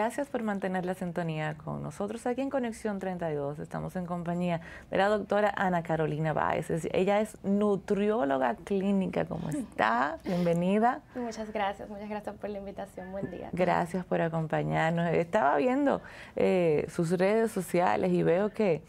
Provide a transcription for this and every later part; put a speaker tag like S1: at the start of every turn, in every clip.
S1: Gracias por mantener la sintonía con nosotros aquí en Conexión 32. Estamos en compañía de la doctora Ana Carolina Báez. Ella es nutrióloga clínica. ¿Cómo está? Bienvenida.
S2: Muchas gracias, muchas gracias por la invitación. Buen día.
S1: Gracias por acompañarnos. Estaba viendo eh, sus redes sociales y veo que,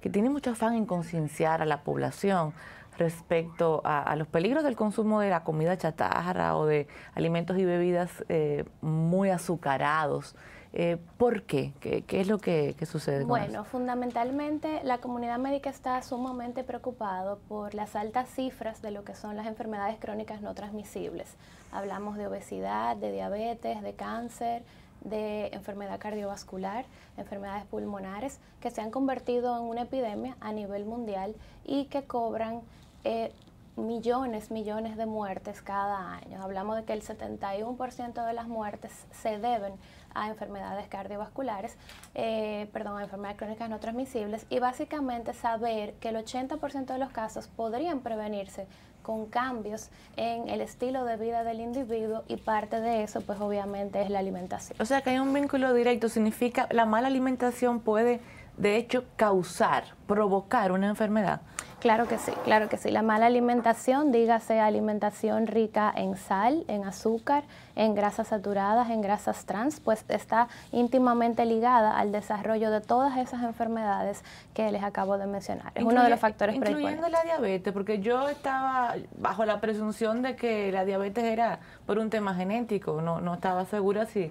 S1: que tiene mucho afán en concienciar a la población respecto a, los peligros del consumo de la comida chatarra o de alimentos y bebidas eh, muy azucarados. Eh, ¿Por qué? qué? es lo que, sucede? bueno,
S2: fundamentalmente la comunidad médica está sumamente preocupado por las altas cifras de lo que son las enfermedades crónicas no transmisibles. Hablamos de obesidad, de diabetes, de cáncer, de enfermedad cardiovascular, enfermedades pulmonares, que se han convertido en una epidemia a nivel mundial y que cobran eh, millones, millones de muertes cada año. Hablamos de que el 71% de las muertes se deben a enfermedades cardiovasculares, eh, perdón, a enfermedades crónicas no transmisibles y básicamente saber que el 80% de los casos podrían prevenirse con cambios en el estilo de vida del individuo y parte de eso pues obviamente es la alimentación.
S1: O sea que hay un vínculo directo, significa la mala alimentación puede de hecho causar, provocar una enfermedad.
S2: Claro que sí, claro que sí. La mala alimentación, dígase alimentación rica en sal, en azúcar, en grasas saturadas, en grasas trans, pues está íntimamente ligada al desarrollo de todas esas enfermedades que les acabo de mencionar. Es uno de los factores principales.
S1: Incluyendo la diabetes, porque yo estaba bajo la presunción de que la diabetes era por un tema genético, no, no estaba segura si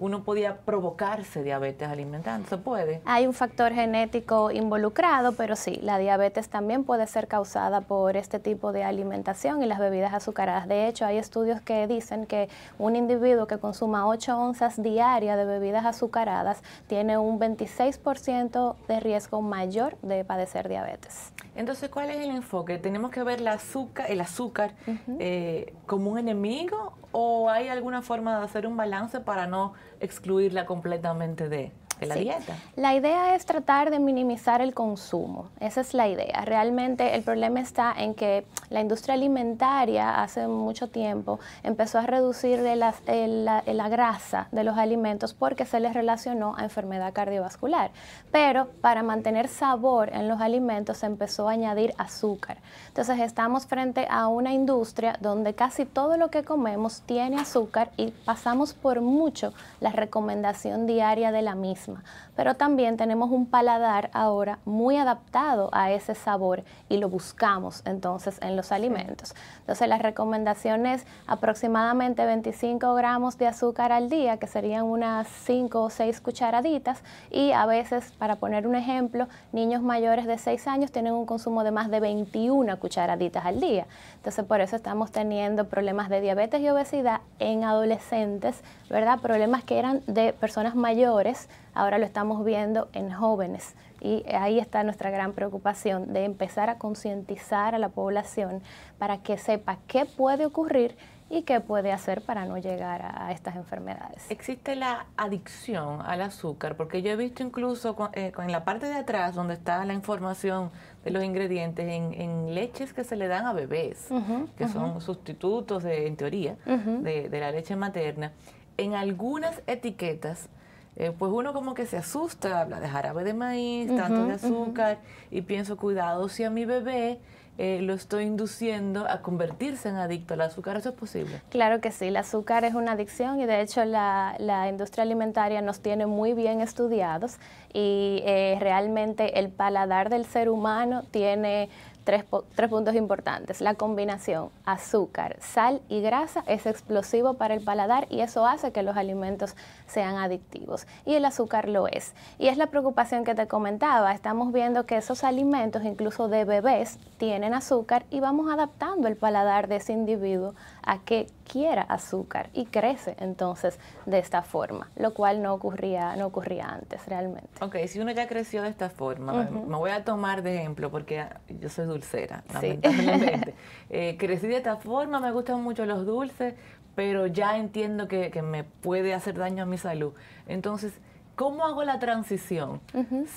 S1: uno podía provocarse diabetes alimentando. ¿Se puede?
S2: Hay un factor genético involucrado, pero sí, la diabetes también puede ser causada por este tipo de alimentación y las bebidas azucaradas. De hecho, hay estudios que dicen que un individuo que consuma 8 onzas diarias de bebidas azucaradas tiene un 26% de riesgo mayor de padecer diabetes.
S1: Entonces, ¿cuál es el enfoque? ¿Tenemos que ver el azúcar, el azúcar eh, como un enemigo o hay alguna forma de hacer un balance para no excluirla completamente de, la dieta?
S2: La idea es tratar de minimizar el consumo, esa es la idea. Realmente el problema está en que la industria alimentaria hace mucho tiempo empezó a reducir la, grasa de los alimentos porque se les relacionó a enfermedad cardiovascular. Pero para mantener sabor en los alimentos se empezó a añadir azúcar. Entonces estamos frente a una industria donde casi todo lo que comemos tiene azúcar y pasamos por mucho la recomendación diaria de la misma. Pero también tenemos un paladar ahora muy adaptado a ese sabor y lo buscamos entonces en los los alimentos. Entonces, las recomendaciones aproximadamente 25 gramos de azúcar al día, que serían unas 5 o 6 cucharaditas, y a veces, para poner un ejemplo, niños mayores de 6 años tienen un consumo de más de 21 cucharaditas al día. Entonces, por eso estamos teniendo problemas de diabetes y obesidad en adolescentes, ¿verdad? Problemas que eran de personas mayores, ahora lo estamos viendo en jóvenes. Y ahí está nuestra gran preocupación de empezar a concientizar a la población para que sepa qué puede ocurrir y qué puede hacer para no llegar a, estas enfermedades.
S1: Existe la adicción al azúcar, porque yo he visto incluso eh, en la parte de atrás donde está la información de los ingredientes en, leches que se le dan a bebés, que son sustitutos de, en teoría
S2: de,
S1: la leche materna, en algunas etiquetas eh, pues uno como que se asusta, habla de jarabe de maíz, tanto de azúcar, y pienso, cuidado si a mi bebé eh, lo estoy induciendo a convertirse en adicto al azúcar. ¿Eso es posible?
S2: Claro que sí, el azúcar es una adicción y de hecho la, la industria alimentaria nos tiene muy bien estudiados y eh, realmente el paladar del ser humano tiene tres, tres puntos importantes. La combinación azúcar, sal y grasa es explosivo para el paladar y eso hace que los alimentos sean adictivos. Y el azúcar lo es. Y es la preocupación que te comentaba. Estamos viendo que esos alimentos, incluso de bebés, tienen azúcar y vamos adaptando el paladar de ese individuo a que quiera azúcar y crece entonces de esta forma, lo cual no ocurría, no
S1: ocurría antes realmente. Ok, si uno ya creció de esta forma, me voy a tomar de ejemplo porque yo soy dulcera, eh, crecí de esta forma, me gustan mucho los dulces, pero ya entiendo que, me puede hacer daño a mi salud. Entonces, ¿cómo hago la transición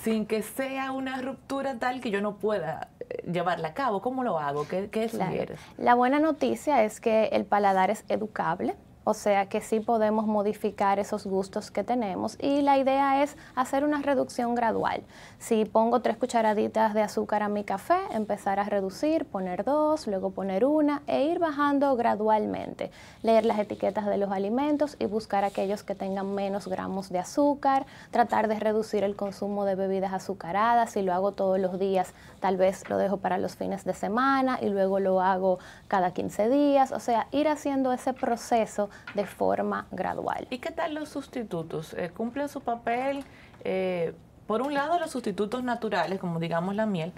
S1: sin que sea una ruptura tal que yo no pueda llevarla a cabo? ¿Cómo lo hago? ¿Qué, qué sugieres?
S2: La buena noticia es que el paladar es educable. O sea que sí podemos modificar esos gustos que tenemos y la idea es hacer una reducción gradual. Si pongo tres cucharaditas de azúcar a mi café, empezar a reducir, poner dos, luego poner una e ir bajando gradualmente. Leer las etiquetas de los alimentos y buscar aquellos que tengan menos gramos de azúcar. Tratar de reducir el consumo de bebidas azucaradas. Si lo hago todos los días, tal vez lo dejo para los fines de semana y luego lo hago cada 15 días. O sea, ir haciendo ese proceso de forma gradual.
S1: ¿Y qué tal los sustitutos? Eh, ¿Cumplen su papel? Eh, por un lado los sustitutos naturales, como digamos la miel,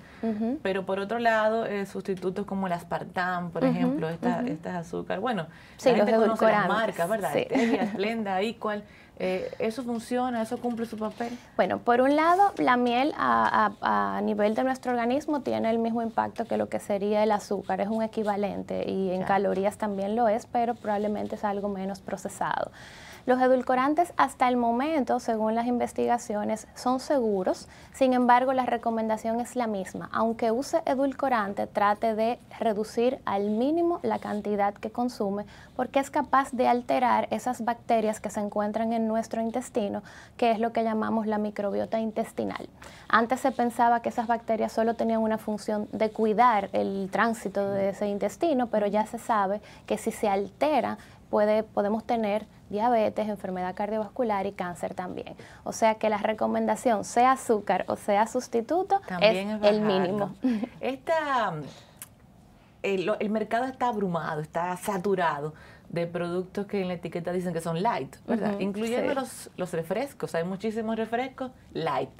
S1: pero por otro lado eh, sustitutos como el aspartam, por ejemplo, estas azúcar. Bueno, la gente las marcas, ¿verdad? Sí. Splenda, eh, ¿Eso funciona? ¿Eso cumple su papel?
S2: Bueno, por un lado, la miel a, nivel de nuestro organismo tiene el mismo impacto que lo que sería el azúcar, es un equivalente y en calorías también lo es, pero probablemente es algo menos procesado. Los edulcorantes hasta el momento, según las investigaciones, son seguros, sin embargo la recomendación es la misma. Aunque use edulcorante, trate de reducir al mínimo la cantidad que consume porque es capaz de alterar esas bacterias que se encuentran en nuestro intestino, que es lo que llamamos la microbiota intestinal. Antes se pensaba que esas bacterias solo tenían una función de cuidar el tránsito de ese intestino, pero ya se sabe que si se altera puede, podemos tener diabetes, enfermedad cardiovascular y cáncer también. O sea que la recomendación, sea azúcar o sea sustituto, también es, el mínimo.
S1: Esta, el, mercado está abrumado, está saturado de productos que en la etiqueta dicen que son light, ¿verdad? Incluyendo los refrescos. Hay muchísimos refrescos light.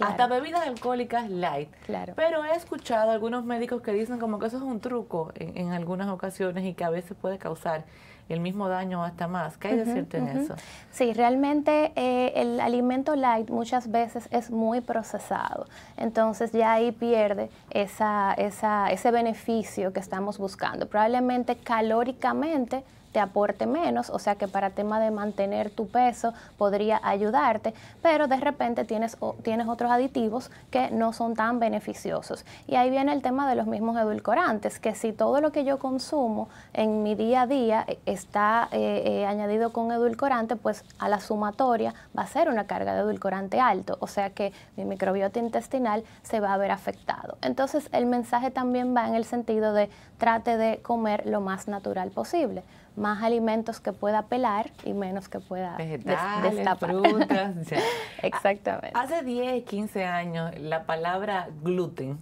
S1: Hasta bebidas alcohólicas light. Pero he escuchado algunos médicos que dicen como que eso es un truco en, algunas ocasiones y que a veces puede causar el mismo daño hasta más. ¿Qué hay de cierto en eso?
S2: Sí, realmente eh, el alimento light muchas veces es muy procesado, entonces ya ahí pierde esa, ese beneficio que estamos buscando. Probablemente calóricamente te aporte menos, o sea que para tema de mantener tu peso podría ayudarte, pero de repente tienes, tienes otros aditivos que no son tan beneficiosos. Y ahí viene el tema de los mismos edulcorantes, que si todo lo que yo consumo en mi día a día eh, está eh, eh, añadido con edulcorante, pues a la sumatoria va a ser una carga de edulcorante alto, o sea que mi microbiota intestinal se va a ver afectado. Entonces el mensaje también va en el sentido de trate de comer lo más natural posible más alimentos que pueda pelar y menos que pueda
S1: Vegetales, destapar. Frutas, Exactamente. Hace 10, 15 años la palabra gluten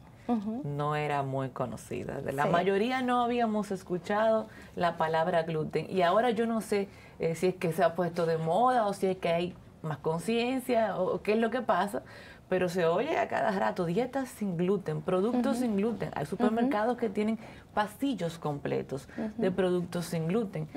S1: no era muy conocida. la mayoría no habíamos escuchado la palabra gluten y ahora yo no sé eh, si es que se ha puesto de moda o si es que hay más conciencia o qué es lo que pasa, pero se oye a cada rato dietas sin gluten, productos sin gluten. Hay supermercados que tienen pasillos completos de productos sin gluten.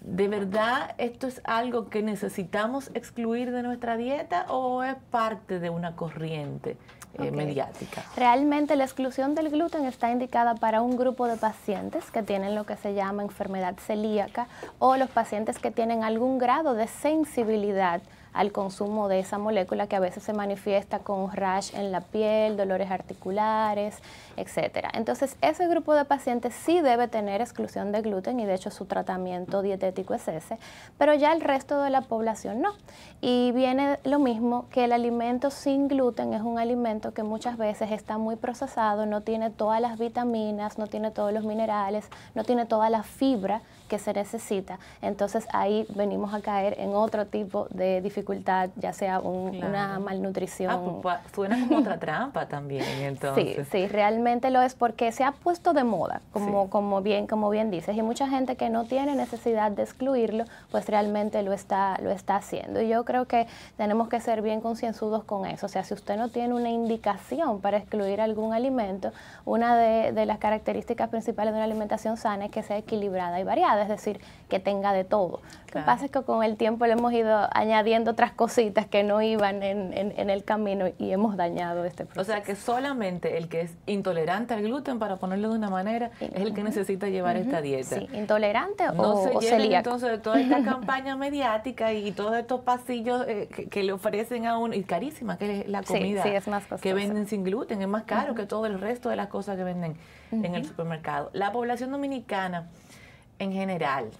S1: ¿De verdad esto es algo que necesitamos excluir de nuestra dieta o es parte de una corriente? Eh, mediática.
S2: Realmente la exclusión del gluten está indicada para un grupo de pacientes que tienen lo que se llama enfermedad celíaca o los pacientes que tienen algún grado de sensibilidad al consumo de esa molécula que a veces se manifiesta con rash en la piel, dolores articulares, etc. Entonces, ese grupo de pacientes sí debe tener exclusión de gluten y de hecho su tratamiento dietético es ese, pero ya el resto de la población no. Y viene lo mismo que el alimento sin gluten es un alimento que muchas veces está muy procesado, no tiene todas las vitaminas, no tiene todos los minerales, no tiene toda la fibra que se necesita, entonces ahí venimos a caer en otro tipo de dificultad, ya sea una malnutrición. Ah, pues, pues, suena como
S1: otra trampa también, entonces. Sí,
S2: sí, realmente lo es porque se ha puesto de moda, como, como, bien, como bien dices, y mucha gente que no tiene necesidad de excluirlo, pues realmente lo está, lo está haciendo. Y yo creo que tenemos que ser bien concienzudos con eso. O sea, si usted no tiene una indicación para excluir algún alimento, una de las características principales de una alimentación sana es que sea equilibrada y variada es decir, que tenga de todo. Lo que pasa es que con el tiempo le hemos ido añadiendo otras cositas que no iban
S1: en, el camino y hemos dañado este proceso. O sea que solamente el que es intolerante al gluten, para ponerlo de una manera, es el que necesita llevar esta dieta. Sí, intolerante o, se entonces toda esta campaña mediática y todos estos pasillos eh, que, le ofrecen a uno, y carísima que es la comida que venden sin gluten, es más caro que todo el resto de las cosas que venden en el supermercado. La población dominicana en general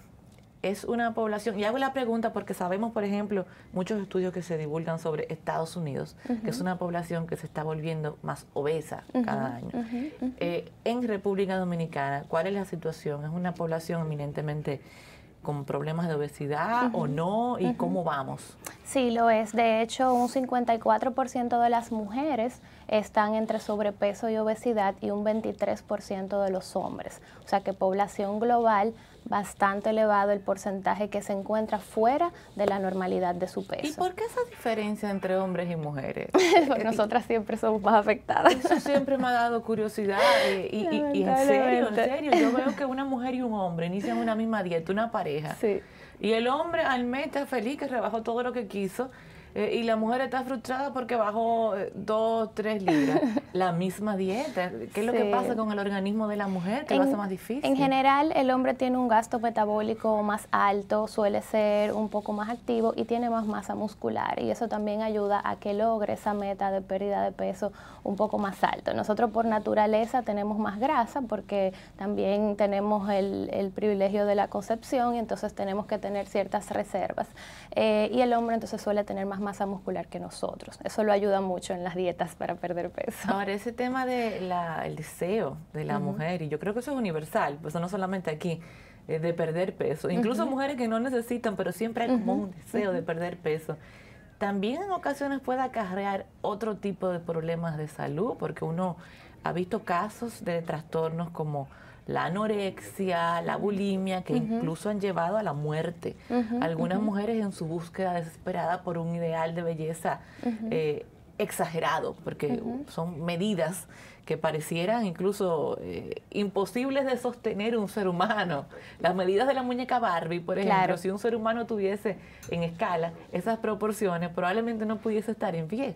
S1: es una población, y hago la pregunta porque sabemos, por ejemplo, muchos estudios que se divulgan sobre Estados Unidos, que es una población que se está volviendo más obesa cada año. Eh, en República Dominicana, ¿cuál es la situación? ¿Es una población eminentemente con problemas de obesidad o no? ¿Y cómo vamos?
S2: Sí, lo es. De hecho, un 54% de las mujeres están entre sobrepeso y obesidad y un 23% de los hombres. O sea que población global bastante elevado el porcentaje que se encuentra fuera de la normalidad de su peso. ¿Y por qué esa diferencia entre
S1: hombres y mujeres? Porque nosotras siempre somos más afectadas. Eso siempre me ha dado curiosidad. Eh, y, en serio, en serio, yo veo que una mujer y un hombre inician una misma dieta, una pareja. Sí. Y el hombre al mes feliz que rebajó todo lo que quiso eh, y la mujer está frustrada porque bajó eh, dos, tres libras. la misma dieta. ¿Qué es lo que pasa con el organismo de la mujer que lo hace más difícil? En
S2: general, el hombre tiene un gasto metabólico más alto, suele ser un poco más activo y tiene más masa muscular. Y eso también ayuda a que logre esa meta de pérdida de peso un poco más alto. Nosotros por naturaleza tenemos más grasa porque también tenemos el, el privilegio de la concepción y entonces tenemos que tener ciertas reservas. Eh, y el hombre entonces suele tener más masa muscular que nosotros. Eso lo ayuda mucho en las dietas para perder peso. Ahora, ese tema
S1: del el deseo de la mujer, y yo creo que eso es universal, pues no solamente aquí, eh, de perder peso. Incluso mujeres que no necesitan, pero siempre hay como un deseo de perder peso también en ocasiones puede acarrear otro tipo de problemas de salud, porque uno ha visto casos de trastornos como la anorexia, la bulimia, que incluso han llevado a la muerte. Algunas mujeres en su búsqueda desesperada por un ideal de belleza eh, exagerado, porque son medidas que parecieran incluso eh, imposibles de sostener un ser humano. Las medidas de la muñeca Barbie, por ejemplo, si un ser humano tuviese en escala esas proporciones, probablemente no pudiese estar en pie.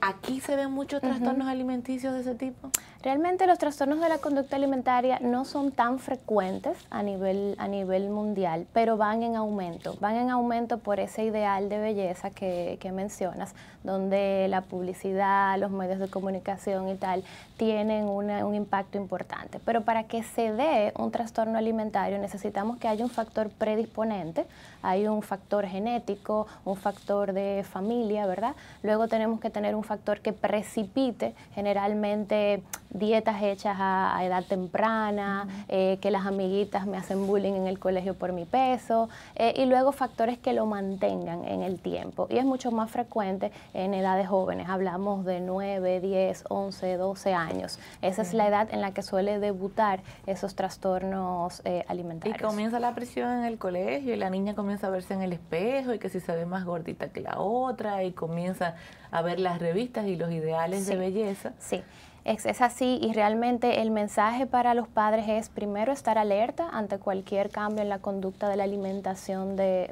S1: ¿Aquí se ven muchos trastornos alimenticios de ese tipo? Realmente
S2: los trastornos de la conducta alimentaria no son tan frecuentes a nivel, a nivel mundial, pero van en aumento. Van en aumento por ese ideal de belleza que, mencionas, donde la publicidad, los medios de comunicación y tal tienen un impacto importante. Pero para que se dé un trastorno alimentario necesitamos que haya un factor predisponente, hay un factor genético, un factor de familia, ¿verdad? Luego tenemos que tener un factor que precipite generalmente dietas hechas a, edad temprana, eh, que las amiguitas me hacen bullying en el colegio por mi peso, eh, y luego factores que lo mantengan en el tiempo. Y es mucho más frecuente en edades jóvenes, hablamos de 9, 10, 11, 12 años. Esa es la edad en la que suele debutar esos trastornos
S1: eh, alimentarios. Y comienza la presión en el colegio y la niña comienza a verse en el espejo y que si se ve más gordita que la otra y comienza a ver las revistas y los ideales de belleza. Sí. Es, así y realmente
S2: el mensaje para los padres es primero estar alerta ante cualquier cambio en la conducta de la alimentación de,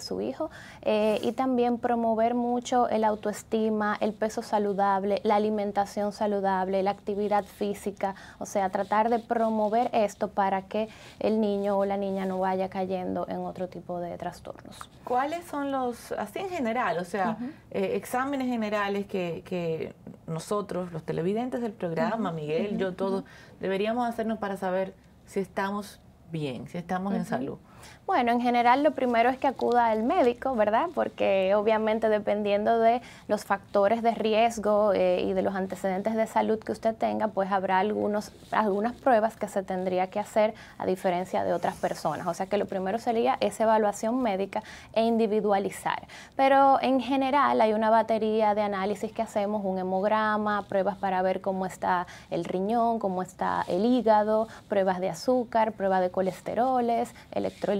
S2: su hijo eh, y también promover mucho el autoestima, el peso saludable, la alimentación saludable, la actividad física, o sea, tratar de promover esto para que el niño o la niña no vaya cayendo en otro tipo de trastornos.
S1: ¿Cuáles son los, así en general, o sea, eh, exámenes generales que, que nosotros, los televidentes del programa, Miguel, yo, todos, deberíamos hacernos para saber si estamos bien, si estamos en salud.
S2: Bueno, en general lo primero es que acuda al médico, ¿verdad? Porque obviamente dependiendo de los factores de riesgo eh, y de los antecedentes de salud que usted tenga, pues habrá algunos, algunas pruebas que se tendría que hacer a diferencia de otras personas. O sea que lo primero sería esa evaluación médica e individualizar. Pero en general hay una batería de análisis que hacemos, un hemograma, pruebas para ver cómo está el riñón, cómo está el hígado, pruebas de azúcar, pruebas de colesteroles, electro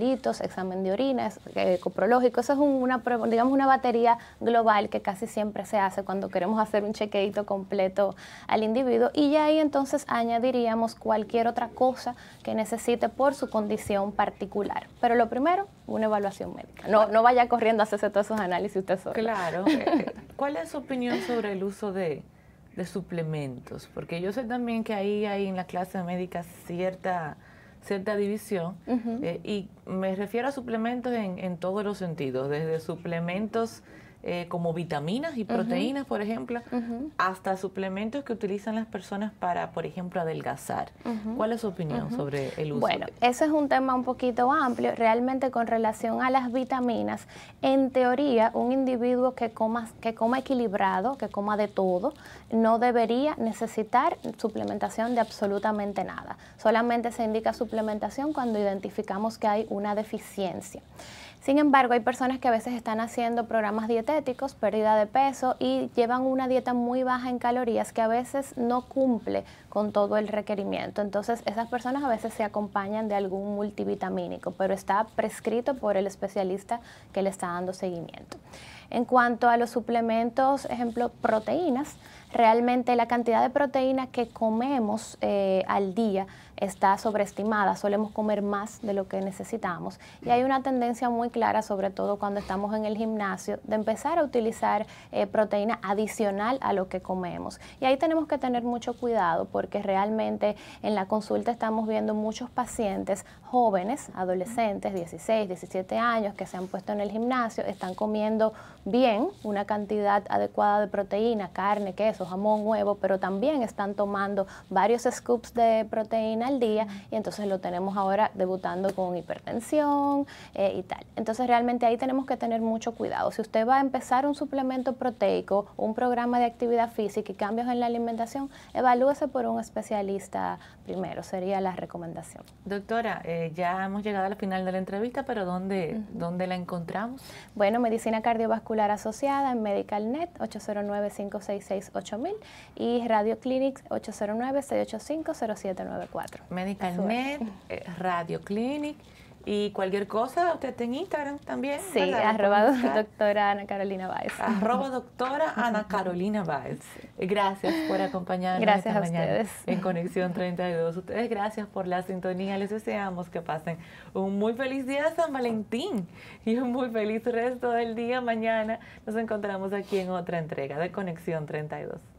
S2: examen de orina, eh, coprológico. Eso es una, digamos, una batería global que casi siempre se hace cuando queremos hacer un chequeito completo al individuo. Y ya ahí entonces añadiríamos cualquier otra cosa que necesite por su condición particular. Pero lo primero, una evaluación médica. No, no vaya corriendo a hacerse todos esos análisis usted sola. Claro. Eh, eh,
S1: ¿Cuál es su opinión sobre el uso de, de suplementos? Porque yo sé también que ahí hay en la clase médica cierta cierta división eh, y me refiero a suplementos en, en todos los sentidos, desde suplementos eh, como vitaminas y proteínas, por ejemplo, hasta suplementos que utilizan las personas para, por ejemplo, adelgazar. ¿Cuál es su opinión sobre el uso? Bueno,
S2: ese es un tema un poquito amplio. Realmente con relación a las vitaminas, en teoría, un individuo que coma, que coma equilibrado, que coma de todo, no debería necesitar suplementación de absolutamente nada. Solamente se indica suplementación cuando identificamos que hay una deficiencia. Sin embargo, hay personas que a veces están haciendo programas dietéticos, pérdida de peso y llevan una dieta muy baja en calorías que a veces no cumple con todo el requerimiento. Entonces, esas personas a veces se acompañan de algún multivitamínico, pero está prescrito por el especialista que le está dando seguimiento. En cuanto a los suplementos, ejemplo, proteínas, realmente la cantidad de proteína que comemos eh, al día está sobreestimada, solemos comer más de lo que necesitamos y hay una tendencia muy clara, sobre todo cuando estamos en el gimnasio, de empezar a utilizar eh, proteína adicional a lo que comemos. Y ahí tenemos que tener mucho cuidado porque realmente en la consulta estamos viendo muchos pacientes jóvenes, adolescentes, 16, 17 años, que se han puesto en el gimnasio, están comiendo bien una cantidad adecuada de proteína, carne, queso, jamón, huevo, pero también están tomando varios scoops de proteína día y entonces lo tenemos ahora debutando con hipertensión eh, y tal. Entonces realmente ahí tenemos que tener mucho cuidado. Si usted va a empezar un suplemento proteico, un programa de actividad física y cambios en la alimentación, evalúese por un especialista primero, sería la recomendación.
S1: Doctora, eh, ya hemos llegado al final de la entrevista, pero ¿dónde, ¿dónde la encontramos?
S2: Bueno, Medicina Cardiovascular Asociada en MedicalNet 809 566 y Radio Clinics 809-685-0794.
S1: Medical Med, eh, Radio Clinic. Y cualquier cosa, usted está en Instagram también. Sí, arroba doctora Ana Carolina Báez. Arroba doctora Ana Carolina Báez. Gracias por acompañarnos. esta a mañana En Conexión 32. Ustedes, gracias por la sintonía. Les deseamos que pasen un muy feliz día San Valentín y un muy feliz resto del día. Mañana nos encontramos aquí en otra entrega de Conexión 32.